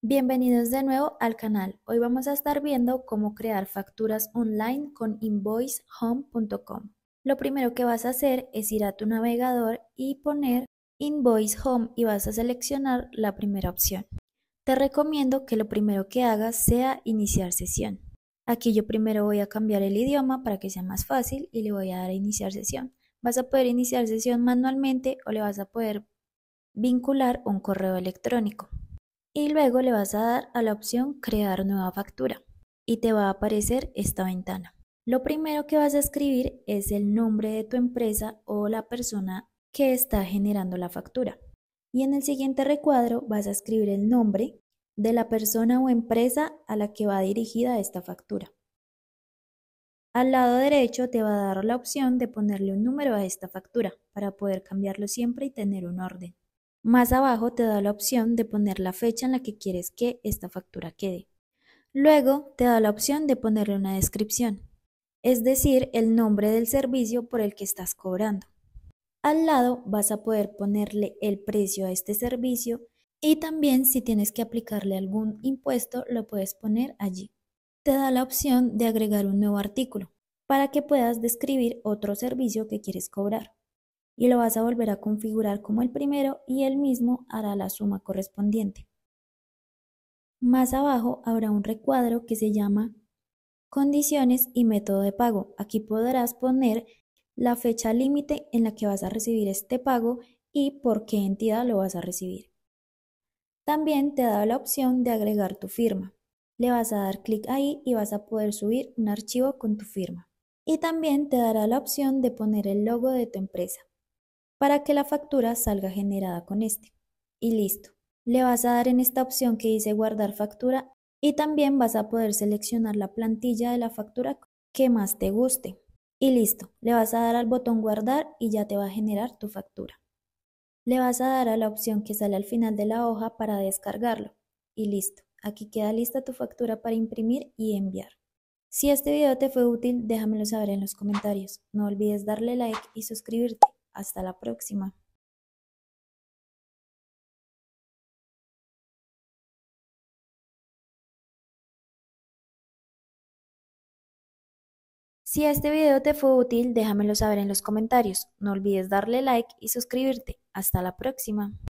Bienvenidos de nuevo al canal. Hoy vamos a estar viendo cómo crear facturas online con invoicehome.com. Lo primero que vas a hacer es ir a tu navegador y poner Invoice Home y vas a seleccionar la primera opción. Te recomiendo que lo primero que hagas sea iniciar sesión. Aquí yo primero voy a cambiar el idioma para que sea más fácil y le voy a dar a iniciar sesión. Vas a poder iniciar sesión manualmente o le vas a poder vincular un correo electrónico y luego le vas a dar a la opción crear nueva factura y te va a aparecer esta ventana. Lo primero que vas a escribir es el nombre de tu empresa o la persona que está generando la factura. Y en el siguiente recuadro vas a escribir el nombre de la persona o empresa a la que va dirigida esta factura. Al lado derecho te va a dar la opción de ponerle un número a esta factura para poder cambiarlo siempre y tener un orden. Más abajo te da la opción de poner la fecha en la que quieres que esta factura quede. Luego te da la opción de ponerle una descripción, es decir, el nombre del servicio por el que estás cobrando. Al lado vas a poder ponerle el precio a este servicio y también si tienes que aplicarle algún impuesto lo puedes poner allí. Te da la opción de agregar un nuevo artículo para que puedas describir otro servicio que quieres cobrar y lo vas a volver a configurar como el primero y el mismo hará la suma correspondiente. Más abajo habrá un recuadro que se llama Condiciones y método de pago. Aquí podrás poner la fecha límite en la que vas a recibir este pago y por qué entidad lo vas a recibir. También te da la opción de agregar tu firma. Le vas a dar clic ahí y vas a poder subir un archivo con tu firma. Y también te dará la opción de poner el logo de tu empresa para que la factura salga generada con este. Y listo. Le vas a dar en esta opción que dice guardar factura y también vas a poder seleccionar la plantilla de la factura que más te guste. Y listo, le vas a dar al botón guardar y ya te va a generar tu factura. Le vas a dar a la opción que sale al final de la hoja para descargarlo. Y listo, aquí queda lista tu factura para imprimir y enviar. Si este video te fue útil, déjamelo saber en los comentarios. No olvides darle like y suscribirte. Hasta la próxima. Si este video te fue útil, déjamelo saber en los comentarios. No olvides darle like y suscribirte. Hasta la próxima.